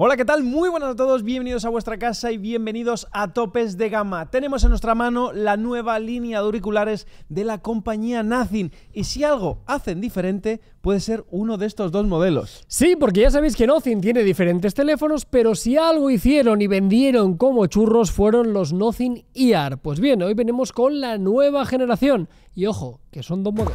Hola, ¿qué tal? Muy buenas a todos, bienvenidos a vuestra casa y bienvenidos a Topes de Gama. Tenemos en nuestra mano la nueva línea de auriculares de la compañía Nothing y si algo hacen diferente puede ser uno de estos dos modelos. Sí, porque ya sabéis que Nothing tiene diferentes teléfonos, pero si algo hicieron y vendieron como churros fueron los Nothing Ear Pues bien, hoy venimos con la nueva generación y ojo, que son dos modelos.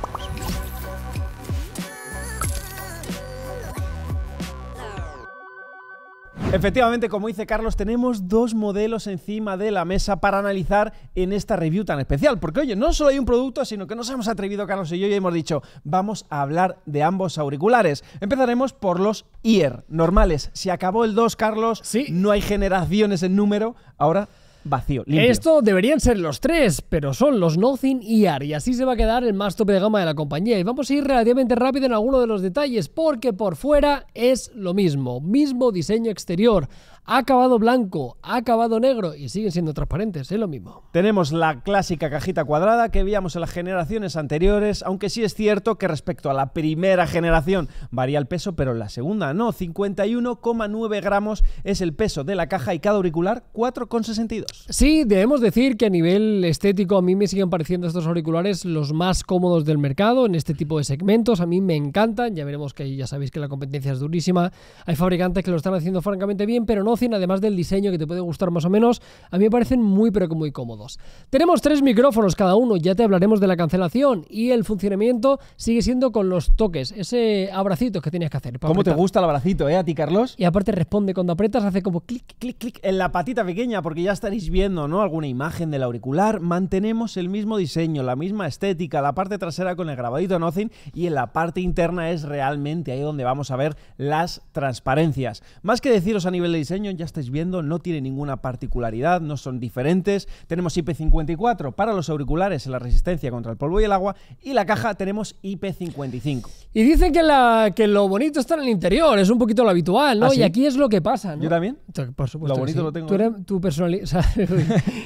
Efectivamente, como dice Carlos, tenemos dos modelos encima de la mesa para analizar en esta review tan especial. Porque, oye, no solo hay un producto, sino que nos hemos atrevido, Carlos y yo, y hemos dicho, vamos a hablar de ambos auriculares. Empezaremos por los Ear, normales. Se acabó el 2, Carlos. Sí. No hay generaciones en número. Ahora vacío. Esto deberían ser los tres, pero son los Nothing y Y así se va a quedar el más tope de gama de la compañía. Y vamos a ir relativamente rápido en alguno de los detalles, porque por fuera es lo mismo. Mismo diseño exterior ha acabado blanco, ha acabado negro y siguen siendo transparentes, es lo mismo. Tenemos la clásica cajita cuadrada que veíamos en las generaciones anteriores, aunque sí es cierto que respecto a la primera generación varía el peso, pero en la segunda no, 51,9 gramos es el peso de la caja y cada auricular 4,62. Sí, debemos decir que a nivel estético a mí me siguen pareciendo estos auriculares los más cómodos del mercado en este tipo de segmentos, a mí me encantan, ya veremos que ya sabéis que la competencia es durísima, hay fabricantes que lo están haciendo francamente bien, pero no además del diseño que te puede gustar más o menos, a mí me parecen muy pero que muy cómodos. Tenemos tres micrófonos cada uno, ya te hablaremos de la cancelación y el funcionamiento sigue siendo con los toques, ese abracito que tienes que hacer. ¿Cómo te gusta el abracito, eh, a ti, Carlos? Y aparte responde cuando apretas, hace como clic, clic, clic en la patita pequeña, porque ya estaréis viendo, ¿no? Alguna imagen del auricular. Mantenemos el mismo diseño, la misma estética, la parte trasera con el grabadito Nothing y en la parte interna es realmente ahí donde vamos a ver las transparencias. Más que deciros a nivel de diseño, ya estáis viendo, no tiene ninguna particularidad, no son diferentes. Tenemos IP54 para los auriculares en la resistencia contra el polvo y el agua y la caja tenemos IP55. Y dicen que, la, que lo bonito está en el interior, es un poquito lo habitual, ¿no? ¿Ah, y aquí es lo que pasa, Yo también. Por supuesto. Lo bonito lo tengo. Tú eres tu O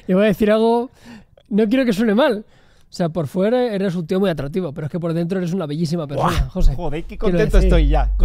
yo voy a decir algo, no quiero que suene mal. O sea, por fuera eres un tío muy atractivo, pero es que por dentro eres una bellísima persona, José. Joder, qué contento estoy ya.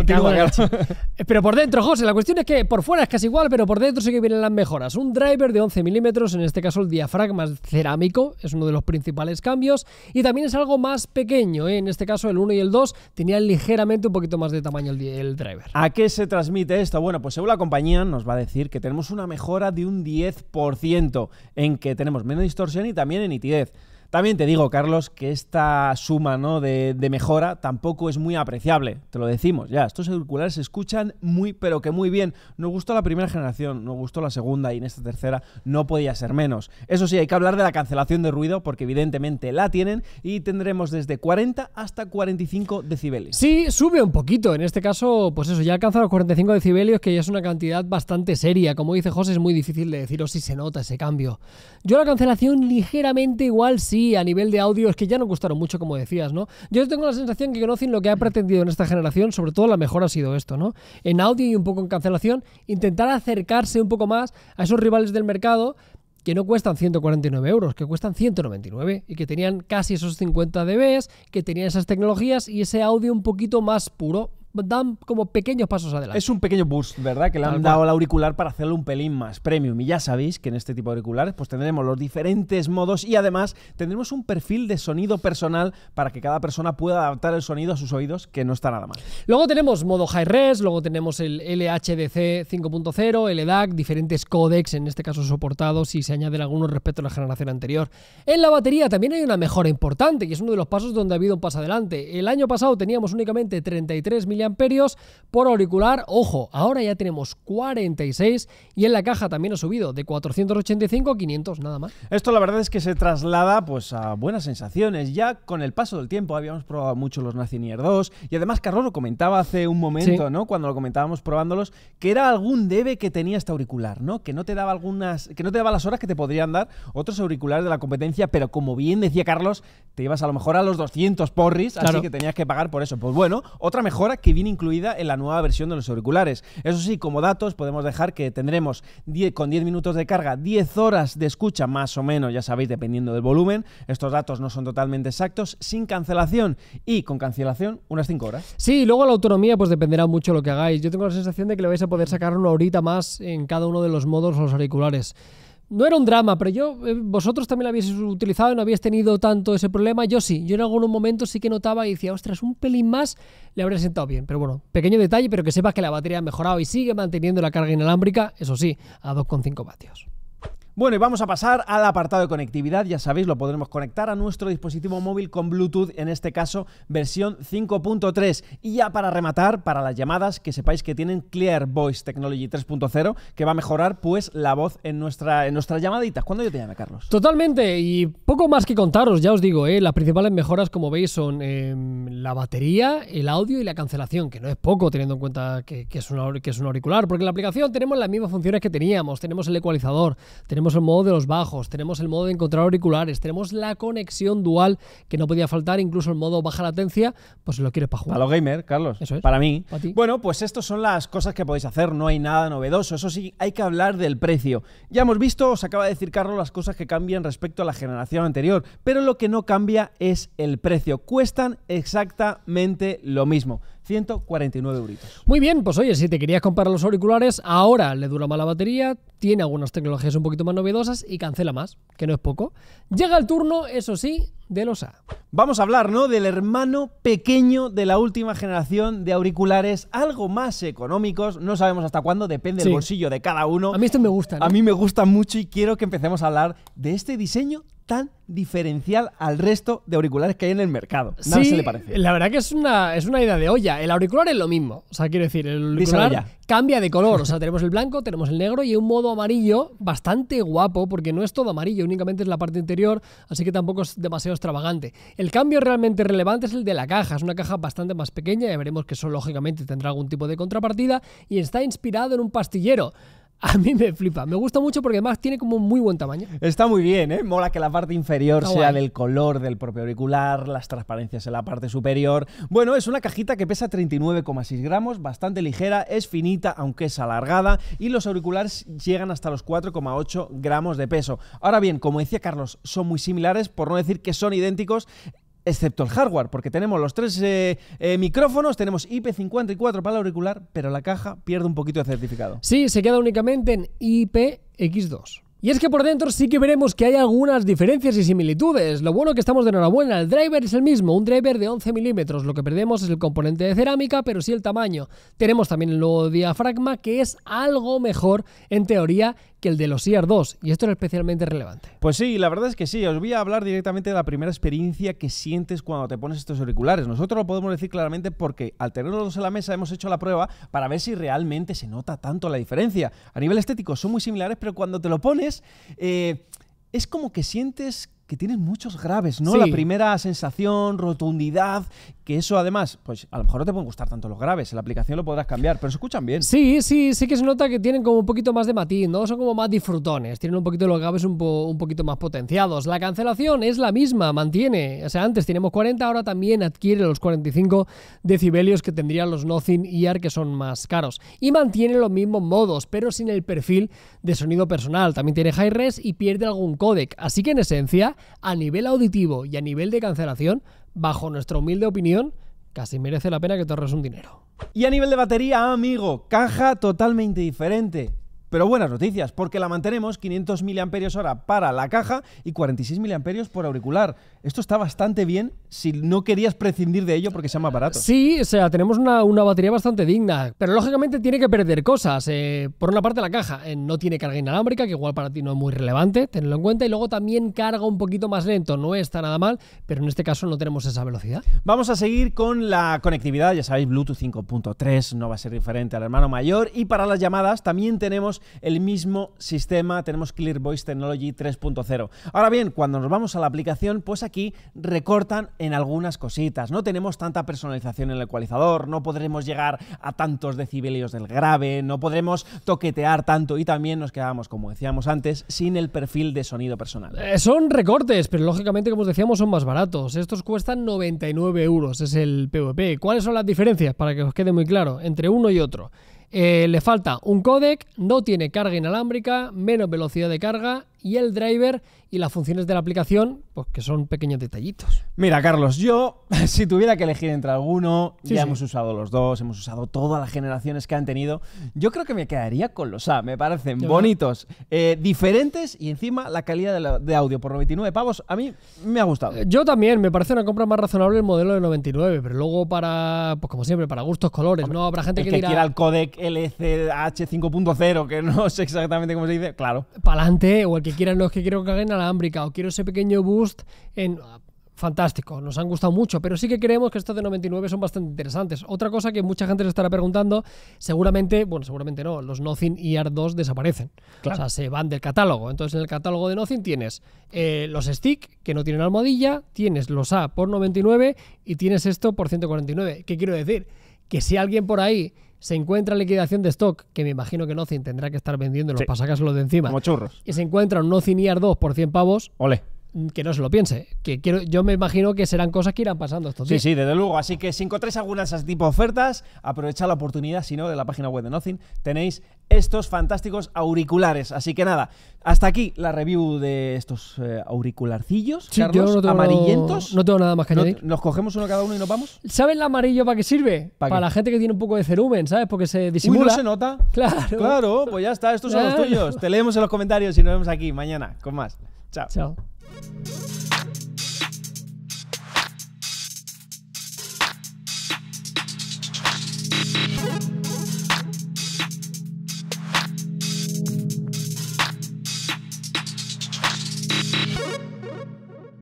pero por dentro, José, la cuestión es que por fuera es casi igual, pero por dentro sí que vienen las mejoras. Un driver de 11 milímetros, en este caso el diafragma cerámico, es uno de los principales cambios, y también es algo más pequeño. ¿eh? En este caso, el 1 y el 2 tenían ligeramente un poquito más de tamaño el, el driver. ¿A qué se transmite esto? Bueno, pues según la compañía nos va a decir que tenemos una mejora de un 10% en que tenemos menos distorsión y también en nitidez. También te digo, Carlos, que esta suma ¿no? de, mejora tampoco es muy apreciable. Te lo decimos, ya, estos auriculares se escuchan muy, pero que muy bien. Nos gustó la primera generación, nos gustó la segunda y en esta tercera no podía ser menos. Eso sí, hay que hablar de la cancelación de ruido porque evidentemente la tienen y tendremos desde 40 hasta 45 decibelios. Sí, sube un poquito. En este caso, pues eso, ya alcanza los 45 decibelios, que ya es una cantidad bastante seria. Como dice José, es muy difícil de deciros si se nota ese cambio. Yo la cancelación ligeramente igual sí y a nivel de audio es que ya no gustaron mucho, como decías, ¿no? Yo tengo la sensación que conocen lo que ha pretendido en esta generación, sobre todo la mejor ha sido esto, ¿no? En audio y un poco en cancelación, intentar acercarse un poco más a esos rivales del mercado que no cuestan 149 euros, que cuestan 199 y que tenían casi esos 50 dBs, que tenían esas tecnologías y ese audio un poquito más puro, dan como pequeños pasos adelante. Es un pequeño boost, ¿verdad? Que le han dado al auricular para hacerlo un pelín más premium. Y ya sabéis que en este tipo de auriculares pues tendremos los diferentes modos y además tendremos un perfil de sonido personal para que cada persona pueda adaptar el sonido a sus oídos, que no está nada mal. Luego tenemos modo high res, luego tenemos el LHDC 5.0, el EDAC, diferentes codecs en este caso soportados y se añaden algunos respecto a la generación anterior. En la batería también hay una mejora importante y es uno de los pasos donde ha habido un paso adelante. El año pasado teníamos únicamente 33 millones amperios por auricular. Ojo, ahora ya tenemos 46 y en la caja también ha subido de 485 a 500 nada más. Esto la verdad es que se traslada pues a buenas sensaciones. Ya con el paso del tiempo habíamos probado mucho los Air 2 y además Carlos lo comentaba hace un momento, ¿no? Cuando lo comentábamos probándolos, que era algún debe que tenía este auricular, ¿no? Que no te daba algunas, que no te daba las horas que te podrían dar otros auriculares de la competencia, pero como bien decía Carlos, te ibas a lo mejor a los 200 porris, así que tenías que pagar por eso. Pues bueno, otra mejora que viene incluida en la nueva versión de los auriculares. Eso sí, como datos podemos dejar que tendremos con 10 minutos de carga, 10 horas de escucha más o menos, ya sabéis, dependiendo del volumen. Estos datos no son totalmente exactos, sin cancelación y con cancelación unas 5 horas. Sí, y luego la autonomía pues dependerá mucho de lo que hagáis. Yo tengo la sensación de que le vais a poder sacar una horita más en cada uno de los modos los auriculares no era un drama, pero yo, eh, vosotros también lo habéis utilizado no habéis tenido tanto ese problema. Yo sí, yo en algunos momentos sí que notaba y decía, ostras, un pelín más le habría sentado bien. Pero bueno, pequeño detalle, pero que sepas que la batería ha mejorado y sigue manteniendo la carga inalámbrica, eso sí, a 2,5 vatios. Bueno, y vamos a pasar al apartado de conectividad. Ya sabéis, lo podremos conectar a nuestro dispositivo móvil con Bluetooth, en este caso versión 5.3. Y ya para rematar, para las llamadas, que sepáis que tienen Clear Voice Technology 3.0, que va a mejorar pues la voz en, nuestras llamaditas. ¿Cuándo yo te llame, Carlos? Totalmente, y poco más que contaros, ya os digo, eh, las principales mejoras, como veis, son eh, la batería, el audio y la cancelación, que no es poco teniendo en cuenta que, es, un, que es un auricular, porque en la aplicación tenemos las mismas funciones que teníamos, tenemos el ecualizador, tenemos tenemos el modo de los bajos, tenemos el modo de encontrar auriculares, tenemos la conexión dual que no podía faltar, incluso el modo baja latencia, pues lo quieres para jugar. Para los gamers, Carlos. Eso es. Para mí. bueno, pues estas son las cosas que podéis hacer, no hay nada novedoso. Eso sí, hay que hablar del precio. Ya hemos visto, os acaba de decir Carlos, las cosas que cambian respecto a la generación anterior, pero lo que no cambia es el precio. Cuestan exactamente lo mismo. 149 euros. Muy bien, pues oye, si te querías comprar los auriculares, ahora le dura mala la batería, tiene algunas tecnologías un poquito más novedosas y cancela más, que no es poco. Llega el turno, eso sí, de los A. Vamos a hablar, ¿no? Del hermano pequeño de la última generación de auriculares, algo más económicos, no sabemos hasta cuándo, depende el del bolsillo de cada uno. A mí esto me gusta. ¿no? A mí me gusta mucho y quiero que empecemos a hablar de este diseño tan diferencial al resto de auriculares que hay en el mercado. Nada se le parece. La verdad que es una, es una idea de olla. El auricular es lo mismo. O sea, quiero decir, el auricular cambia de color. O sea, tenemos el blanco, tenemos el negro y un modo amarillo bastante guapo, porque no es todo amarillo, únicamente es la parte interior, así que tampoco es demasiado extravagante. El cambio realmente relevante es el de la caja. Es una caja bastante más pequeña, ya veremos que eso lógicamente tendrá algún tipo de contrapartida y está inspirado en un pastillero. A mí me flipa. Me gusta mucho porque además tiene como muy buen tamaño. Está muy bien, ¿eh? Mola que la parte inferior sea del color del propio auricular, las transparencias en la parte superior. Bueno, es una cajita que pesa 39,6 gramos, bastante ligera, es finita, aunque es alargada, y los auriculares llegan hasta los 4,8 gramos de peso. Ahora bien, como decía Carlos, son muy similares, por no decir que son idénticos excepto el hardware, porque tenemos los tres eh, eh, micrófonos, tenemos IP54 para el auricular, pero la caja pierde un poquito de certificado. Sí, se queda únicamente en IPX2. Y es que por dentro sí que veremos que hay algunas diferencias y similitudes. Lo bueno que estamos de enhorabuena, el driver es el mismo, un driver de 11 milímetros. Lo que perdemos es el componente de cerámica, pero sí el tamaño. Tenemos también el nuevo diafragma, que es algo mejor en teoría que el de los IAR 2, y esto es especialmente relevante. Pues sí, la verdad es que sí. Os voy a hablar directamente de la primera experiencia que sientes cuando te pones estos auriculares. Nosotros lo podemos decir claramente porque al tenerlos en la mesa hemos hecho la prueba para ver si realmente se nota tanto la diferencia. A nivel estético son muy similares, pero cuando te lo pones, eh, es como que sientes que tienes muchos graves, ¿no? La primera sensación, rotundidad, que eso además, pues a lo mejor no te pueden gustar tanto los graves, en la aplicación lo podrás cambiar, pero se escuchan bien. Sí, sí, sí que se nota que tienen como un poquito más de matiz, ¿no? Son como más disfrutones, tienen un poquito los graves un, un poquito más potenciados. La cancelación es la misma, mantiene, o sea, antes teníamos 40, ahora también adquiere los 45 decibelios que tendrían los Nothing Ear, que son más caros. Y mantiene los mismos modos, pero sin el perfil de sonido personal. También tiene high res y pierde algún codec. Así que en esencia, a nivel auditivo y a nivel de cancelación, bajo nuestra humilde opinión, casi merece la pena que te ahorres un dinero. Y a nivel de batería, amigo, caja totalmente diferente. Pero buenas noticias, porque la mantenemos 500 mAh para la caja y 46 mAh por auricular. Esto está bastante bien si no querías prescindir de ello porque sea más barato. Sí, o sea, tenemos una, batería bastante digna, pero lógicamente tiene que perder cosas. Eh, por una parte la caja eh, no tiene carga inalámbrica, que igual para ti no es muy relevante, tenerlo en cuenta, y luego también carga un poquito más lento, no está nada mal, pero en este caso no tenemos esa velocidad. Vamos a seguir con la conectividad, ya sabéis, Bluetooth 5.3 no va a ser diferente al hermano mayor, y para las llamadas también tenemos el mismo sistema, tenemos Clear Voice Technology 3.0. Ahora bien, cuando nos vamos a la aplicación, pues aquí recortan en algunas cositas. No tenemos tanta personalización en el ecualizador, no podremos llegar a tantos decibelios del grave, no podremos toquetear tanto y también nos quedamos, como decíamos antes, sin el perfil de sonido personal. Eh, son recortes, pero lógicamente, como os decíamos, son más baratos. Estos cuestan 99 euros, es el PVP. ¿Cuáles son las diferencias? Para que os quede muy claro, entre uno y otro. Eh, le falta un codec, no tiene carga inalámbrica, menos velocidad de carga y el driver y las funciones de la aplicación, pues que son pequeños detallitos. Mira, Carlos, yo si tuviera que elegir entre alguno, ya hemos usado los dos, hemos usado todas las generaciones que han tenido, yo creo que me quedaría con los A, me parecen bonitos, eh, diferentes y encima la calidad de, audio por 99 pavos, a mí me ha gustado. Eh, yo también, me parece una compra más razonable el modelo de 99, pero luego para, pues como siempre, para gustos, colores, ¿no? Habrá gente que, quiera el codec LCH 5.0, que no sé exactamente cómo se dice, claro. Para adelante, o el que quieran los que quiero que hagan alámbrica o quiero ese pequeño boost en ah, fantástico, nos han gustado mucho, pero sí que creemos que estos de 99 son bastante interesantes. Otra cosa que mucha gente se estará preguntando, seguramente, bueno, seguramente no, los Nothing y AR 2 desaparecen. O sea, se van del catálogo. Entonces, en el catálogo de Nothing tienes eh, los stick, que no tienen almohadilla, tienes los A por 99 y tienes esto por 149. ¿Qué quiero decir? Que si alguien por ahí se encuentra liquidación de stock, que me imagino que Nocin tendrá que estar vendiendo los pasacas los de encima. Como churros. Y se encuentra un Nocin dos 2 por 100 pavos. Ole que no se lo piense. Que quiero, yo me imagino que serán cosas que irán pasando estos días. Sí, sí, desde luego. Así que si encontráis alguna de esas este tipo de ofertas, aprovecha la oportunidad. Si no, de la página web de Nothing tenéis estos fantásticos auriculares. Así que nada, hasta aquí la review de estos eh, auricularcillos, Carlos, amarillentos. No tengo nada más que añadir. ¿Nos cogemos uno cada uno y nos vamos? ¿Saben el amarillo para qué sirve? ¿Para, la gente que tiene un poco de cerumen, ¿sabes? Porque se disimula. Uy, se nota? Claro. Claro, pues ya está, estos son los tuyos. Te leemos en los comentarios y nos vemos aquí mañana con más. Chao. Chao. Thank you.